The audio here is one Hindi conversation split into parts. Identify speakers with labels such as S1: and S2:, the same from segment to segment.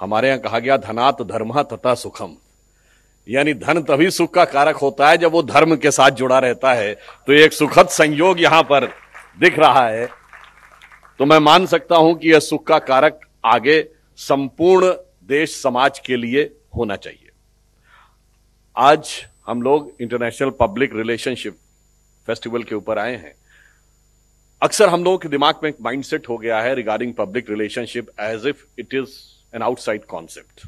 S1: हमारे यहां कहा गया धनात् धर्म तथा सुखम यानी धन तभी सुख का कारक होता है जब वो धर्म के साथ जुड़ा रहता है तो एक सुखद संयोग यहां पर दिख रहा है तो मैं मान सकता हूं कि यह सुख का कारक आगे संपूर्ण देश समाज के लिए होना चाहिए आज हम लोग इंटरनेशनल पब्लिक रिलेशनशिप फेस्टिवल के ऊपर आए हैं अक्सर हम लोगों के दिमाग में एक माइंडसेट हो गया है regarding public relationship as if it is an outside concept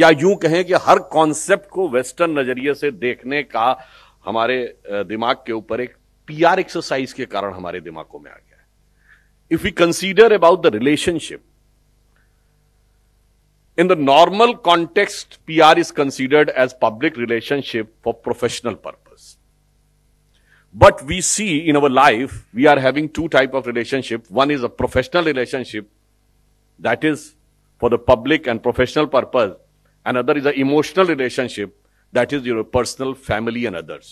S1: या यूं कहें कि हर कॉन्सेप्ट को वेस्टर्न नजरिए से देखने का हमारे दिमाग के ऊपर एक पीआर एक्सरसाइज के कारण हमारे दिमागों में आ गया है if you consider about the relationship in the normal context are is considered as public relationship for professional purpose but we see in our life we are having two type of relationship one is a professional relationship that is for the public and professional purpose. Another is an emotional relationship, that is your personal family and others.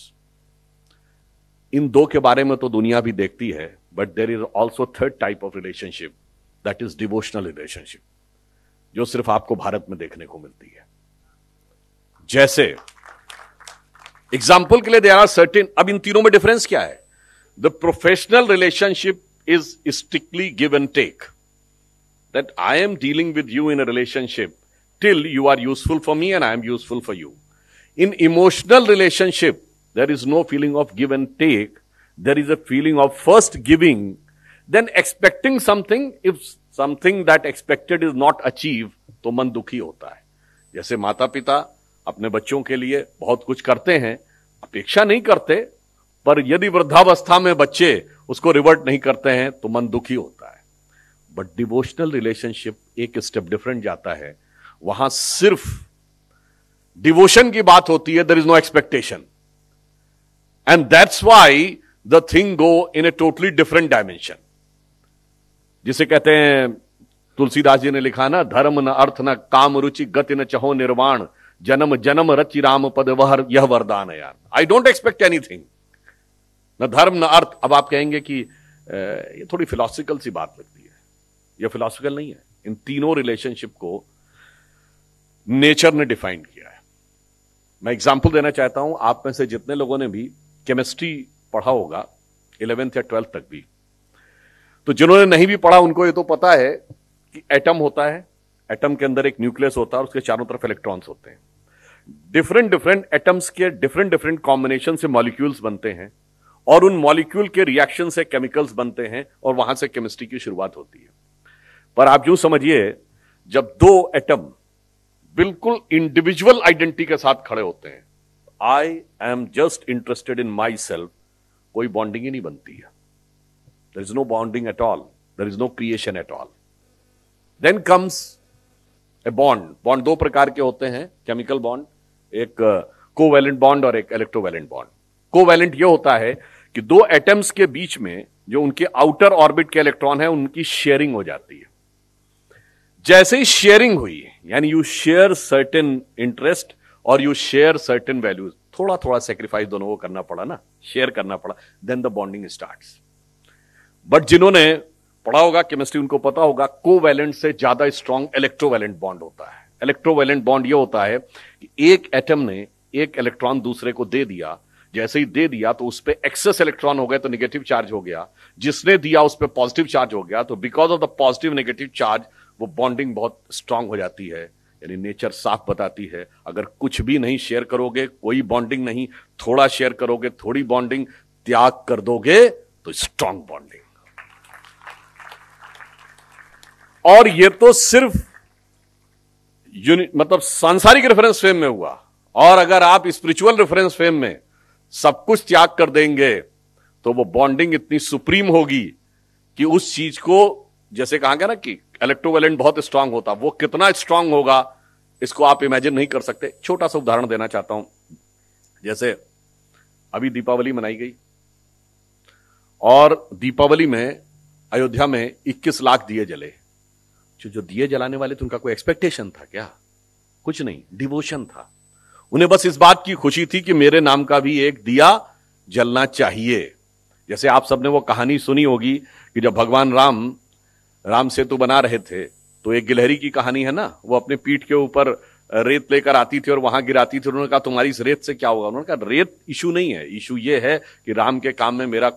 S1: इन दो के बारे में तो दुनिया भी देखती है but there is also third type of relationship that is devotional relationship जो सिर्फ आपको भारत में देखने को मिलती है जैसे एग्जाम्पल के लिए देर आर सर्टिन अब इन तीनों में डिफरेंस क्या है the professional relationship is strictly give and take that I am dealing with you in a relationship till you are useful for me and I am useful for you. In emotional relationship, there is no feeling of give and take. There is a feeling of first giving, then expecting something. If something that expected is not achieved, तो मन दुखी होता है जैसे माता पिता अपने बच्चों के लिए बहुत कुछ करते हैं अपेक्षा नहीं करते पर यदि वृद्धावस्था में बच्चे उसको रिवर्ट नहीं करते हैं तो मन दुखी होता है बट डिवोशनल रिलेशनशिप एक स्टेप डिफरेंट जाता है वहां सिर्फ डिवोशन की बात होती है there is no expectation and that's why the thing go in a totally different dimension जिसे कहते हैं तुलसीदास जी ने लिखा ना धर्म न अर्थ न काम रुचि गति न चहो निर्वाण जन्म जन्म रचि राम पद वहर यह वरदान है यार आई डोंट एक्सपेक्ट एनीथिंग न धर्म न अर्थ अब आप कहेंगे कि ये थोड़ी फिलोसफिकल सी बात लगती है या फिलोसफिकल नहीं है इन तीनों रिलेशनशिप को नेचर ने डिफाइन किया है मैं एग्जाम्पल देना चाहता हूं आप में से जितने लोगों ने भी केमिस्ट्री पढ़ा होगा इलेवेंथ या ट्वेल्थ तक भी तो जिन्होंने नहीं भी पढ़ा उनको ये तो पता है कि एटम होता है एटम के अंदर एक न्यूक्लियस होता है उसके चारों तरफ इलेक्ट्रॉन्स होते हैं डिफरेंट डिफरेंट एटम्स के डिफरेंट डिफरेंट कॉम्बिनेशन से मॉलिक्यूल्स बनते हैं और उन मॉलिक्यूल के रिएक्शन से केमिकल्स बनते हैं और वहां से केमिस्ट्री की शुरुआत होती है पर आप यूं समझिए जब दो एटम बिल्कुल इंडिविजुअल आइडेंटिटी के साथ खड़े होते हैं I am just interested in myself कोई बॉन्डिंग ही नहीं बनती है there is no bonding at all there is no creation at all then comes a bond bond दो प्रकार के होते हैं केमिकल बॉन्ड एक कोवैलेंट uh, बॉन्ड और एक इलेक्ट्रोवैलेंट बॉन्ड वैलेंट यह होता है कि दो एटम्स के बीच में जो उनके आउटर ऑर्बिट के इलेक्ट्रॉन है उनकी शेयरिंग हो जाती है जैसे ही शेयरिंग हुई यानी यू शेयर सर्टेन इंटरेस्ट और यू शेयर सर्टेन वैल्यूज थोड़ा थोड़ा सेक्रीफाइस दोनों को करना पड़ा ना शेयर करना पड़ा then the bonding start but जिन्होंने पढ़ा होगा केमिस्ट्री उनको पता होगा कोवैलेंट से ज्यादा स्ट्रांग इलेक्ट्रोवैलेंट बॉन्ड होता है इलेक्ट्रोवैलेंट बॉन्ड यह होता है कि एक एटम ने एक इलेक्ट्रॉन दूसरे को दे दिया जैसे ही दे दिया तो उस पर एक्सेस इलेक्ट्रॉन हो गए तो निगेटिव चार्ज हो गया जिसने दिया उस पर पॉजिटिव चार्ज हो गया तो because of the positive negative charge वो बॉन्डिंग बहुत स्ट्रांग हो जाती है यानी नेचर साफ बताती है अगर कुछ भी नहीं शेयर करोगे कोई बॉन्डिंग नहीं थोड़ा शेयर करोगे थोड़ी बॉन्डिंग त्याग कर दोगे तो स्ट्रांग बॉन्डिंग और ये तो सिर्फ मतलब सांसारिक रेफरेंस फ्रेम में हुआ और अगर आप स्पिरिचुअल रेफरेंस फ्रेम में सब कुछ त्याग कर देंगे तो वो बॉन्डिंग इतनी सुप्रीम होगी कि उस चीज को जैसे कहा गया ना कि इलेक्ट्रोवेलेंट बहुत स्ट्रांग होता वो कितना स्ट्रांग होगा इसको आप इमेजिन नहीं कर सकते छोटा सा उदाहरण देना चाहता हूं जैसे अभी दीपावली मनाई गई और दीपावली में अयोध्या में 21 लाख दिए जले जो जो दिए जलाने वाले थे उनका कोई एक्सपेक्टेशन था क्या कुछ नहीं डिवोशन था उन्हें बस इस बात की खुशी थी कि मेरे नाम का भी एक दिया जलना चाहिए जैसे आप सबने वो कहानी सुनी होगी कि जब भगवान राम राम सेतु बना रहे थे तो एक गिलहरी की कहानी है ना वो अपने पीठ के ऊपर रेत लेकर आती थी और वहां गिराती थी उन्होंने कहा तुम्हारी इस रेत से क्या होगा उन्होंने कहा रेत इशू नहीं है इशू ये है कि राम के काम में मेरा